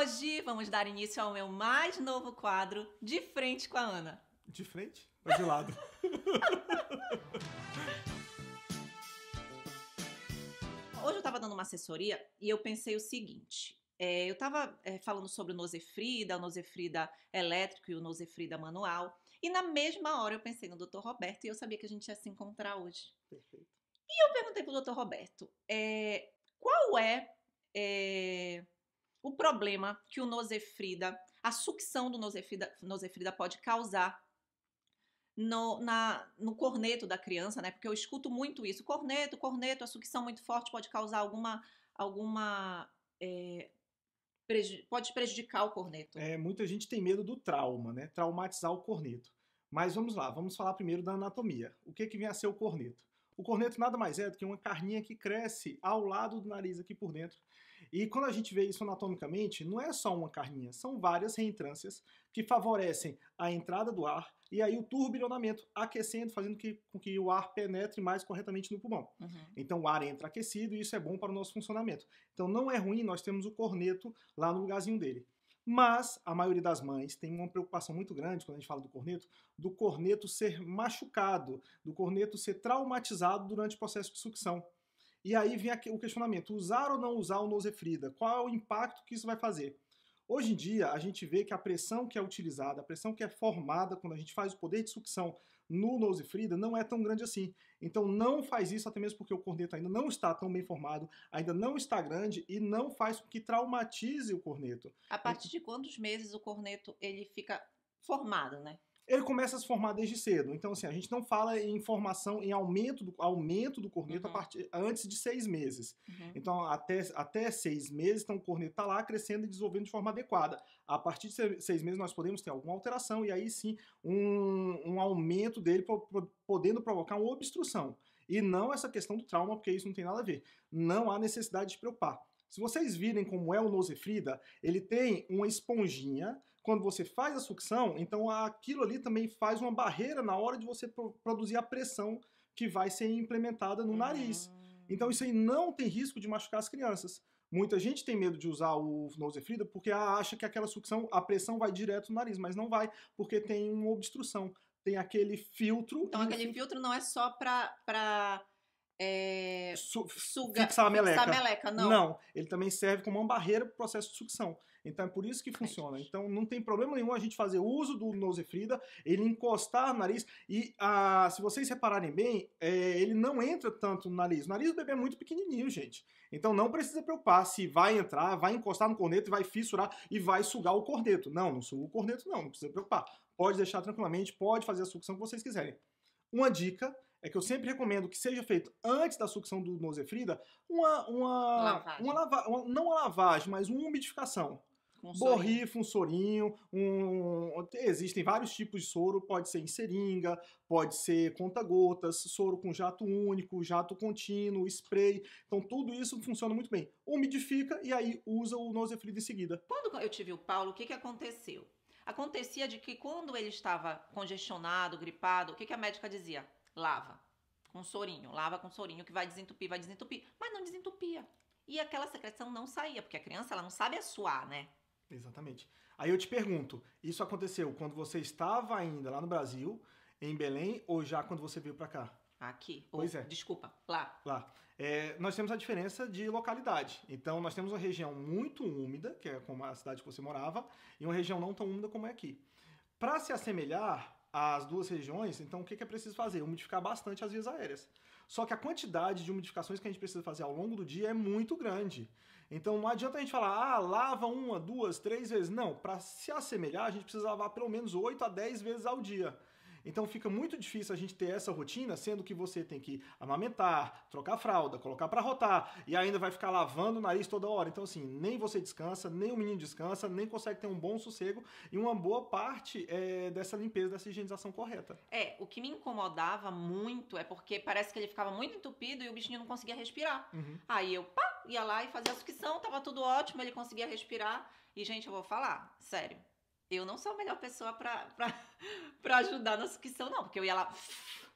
hoje vamos dar início ao meu mais novo quadro, De Frente com a Ana. De frente? Ou de lado? hoje eu estava dando uma assessoria e eu pensei o seguinte. É, eu estava é, falando sobre o Nosefrida, o Nosefrida elétrico e o Nosefrida manual. E na mesma hora eu pensei no Dr. Roberto e eu sabia que a gente ia se encontrar hoje. Perfeito. E eu perguntei pro Dr. Roberto, é, qual é, é, o problema que o nosefrida, a sucção do nosefrida, pode causar no, na, no corneto da criança, né? Porque eu escuto muito isso, corneto, corneto, a sucção muito forte pode causar alguma, alguma é, preju pode prejudicar o corneto. É, muita gente tem medo do trauma, né? Traumatizar o corneto. Mas vamos lá, vamos falar primeiro da anatomia. O que que vem a ser o corneto? O corneto nada mais é do que uma carninha que cresce ao lado do nariz aqui por dentro e quando a gente vê isso anatomicamente, não é só uma carninha, são várias reentrâncias que favorecem a entrada do ar e aí o turbilhonamento, aquecendo, fazendo que, com que o ar penetre mais corretamente no pulmão. Uhum. Então o ar entra aquecido e isso é bom para o nosso funcionamento. Então não é ruim, nós temos o corneto lá no lugarzinho dele. Mas a maioria das mães tem uma preocupação muito grande quando a gente fala do corneto, do corneto ser machucado, do corneto ser traumatizado durante o processo de sucção. E aí vem o questionamento: usar ou não usar o nosefrida? Qual é o impacto que isso vai fazer? Hoje em dia, a gente vê que a pressão que é utilizada, a pressão que é formada quando a gente faz o poder de sucção no nosefrida não é tão grande assim. Então não faz isso, até mesmo porque o corneto ainda não está tão bem formado, ainda não está grande e não faz com que traumatize o corneto. A partir de quantos meses o corneto ele fica formado, né? ele começa a se formar desde cedo. Então, assim, a gente não fala em formação, em aumento do, aumento do corneto uhum. a partir, antes de seis meses. Uhum. Então, até, até seis meses, então o corneto está lá crescendo e desenvolvendo de forma adequada. A partir de seis meses, nós podemos ter alguma alteração e aí sim um, um aumento dele pro, pro, podendo provocar uma obstrução. E não essa questão do trauma, porque isso não tem nada a ver. Não há necessidade de se preocupar. Se vocês virem como é o Nosefrida, ele tem uma esponjinha quando você faz a sucção, então aquilo ali também faz uma barreira na hora de você produzir a pressão que vai ser implementada no nariz. Ah. Então isso aí não tem risco de machucar as crianças. Muita gente tem medo de usar o nosefrida porque acha que aquela sucção, a pressão vai direto no nariz, mas não vai, porque tem uma obstrução, tem aquele filtro. Então aquele filtro, filtro não é só para pra... É, Su suga, fixar a meleca. Fixar a meleca não. não, ele também serve como uma barreira para o processo de sucção. Então é por isso que funciona. então não tem problema nenhum a gente fazer uso do Nosefrida, ele encostar no nariz e ah, se vocês repararem bem, é, ele não entra tanto no nariz. O nariz do bebê é muito pequenininho, gente. Então não precisa preocupar se vai entrar, vai encostar no corneto e vai fissurar e vai sugar o corneto. Não, não suga o corneto não, não precisa preocupar. Pode deixar tranquilamente, pode fazer a sucção que vocês quiserem. Uma dica é que eu sempre recomendo que seja feito antes da sucção do nosefrida uma uma, lavagem. uma, lava, uma não uma lavagem, mas uma umidificação um borrifa, um sorinho, um... existem vários tipos de soro, pode ser em seringa, pode ser conta-gotas, soro com jato único, jato contínuo, spray. Então tudo isso funciona muito bem. Umidifica e aí usa o nosefrido em seguida. Quando eu tive o Paulo, o que, que aconteceu? Acontecia de que quando ele estava congestionado, gripado, o que, que a médica dizia? Lava com sorinho, lava com sorinho que vai desentupir, vai desentupir, mas não desentupia. E aquela secreção não saía, porque a criança ela não sabe a suar, né? Exatamente. Aí eu te pergunto, isso aconteceu quando você estava ainda lá no Brasil, em Belém, ou já quando você veio para cá? Aqui. Pois ou, é. Desculpa, lá. Lá. É, nós temos a diferença de localidade. Então, nós temos uma região muito úmida, que é como a cidade que você morava, e uma região não tão úmida como é aqui. Para se assemelhar às duas regiões, então o que é preciso fazer? Umidificar bastante as vias aéreas. Só que a quantidade de umidificações que a gente precisa fazer ao longo do dia é muito grande. Então não adianta a gente falar, ah, lava uma, duas, três vezes. Não, para se assemelhar, a gente precisa lavar pelo menos 8 a 10 vezes ao dia. Então fica muito difícil a gente ter essa rotina, sendo que você tem que amamentar, trocar fralda, colocar para rotar e ainda vai ficar lavando o nariz toda hora. Então assim, nem você descansa, nem o menino descansa, nem consegue ter um bom sossego e uma boa parte é, dessa limpeza, dessa higienização correta. É, o que me incomodava muito é porque parece que ele ficava muito entupido e o bichinho não conseguia respirar. Uhum. Aí eu pá, ia lá e fazia a sucção, tava tudo ótimo, ele conseguia respirar. E gente, eu vou falar, sério eu não sou a melhor pessoa pra, pra, pra ajudar na sucção, não, porque eu ia lá,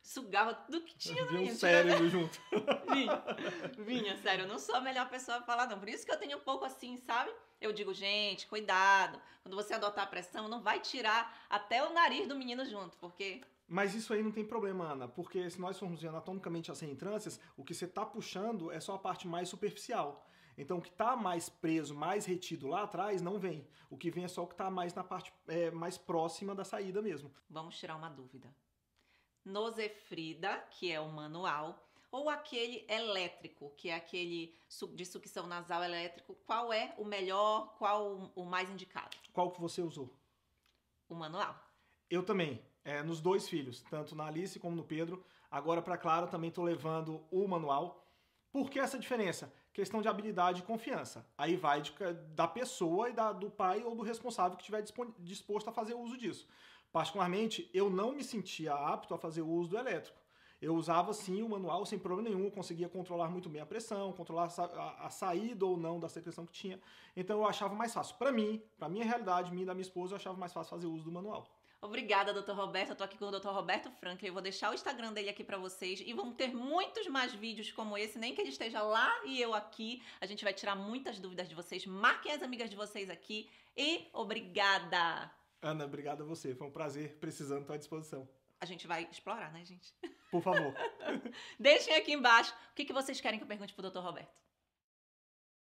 sugava tudo que tinha no um cérebro junto. vinha, vinha, sério, eu não sou a melhor pessoa pra falar, não. Por isso que eu tenho um pouco assim, sabe? Eu digo, gente, cuidado. Quando você adotar a pressão, não vai tirar até o nariz do menino junto, porque mas isso aí não tem problema, Ana, porque se nós formos anatomicamente as reentrâncias, o que você está puxando é só a parte mais superficial. Então o que está mais preso, mais retido lá atrás, não vem. O que vem é só o que está mais na parte é, mais próxima da saída mesmo. Vamos tirar uma dúvida. Nozefrida, que é o manual, ou aquele elétrico, que é aquele de sucção nasal elétrico, qual é o melhor, qual o mais indicado? Qual que você usou? O manual. Eu também. É, nos dois filhos, tanto na Alice como no Pedro. Agora para Clara também estou levando o manual. Por que essa diferença? Questão de habilidade e confiança. Aí vai de, da pessoa e da, do pai ou do responsável que estiver disposto a fazer uso disso. Particularmente, eu não me sentia apto a fazer uso do elétrico. Eu usava sim o manual sem problema nenhum, conseguia controlar muito bem a pressão, controlar a, a saída ou não da secreção que tinha. Então eu achava mais fácil. Para mim, para minha realidade, mim e da minha esposa, eu achava mais fácil fazer uso do manual. Obrigada, Dr. Roberto. Eu tô aqui com o Dr. Roberto Franklin. Eu vou deixar o Instagram dele aqui para vocês e vão ter muitos mais vídeos como esse, nem que ele esteja lá e eu aqui. A gente vai tirar muitas dúvidas de vocês. Marquem as amigas de vocês aqui e obrigada. Ana, obrigada a você. Foi um prazer. Precisando, estou à disposição. A gente vai explorar, né, gente? Por favor. Deixem aqui embaixo o que, que vocês querem que eu pergunte pro Dr. Roberto.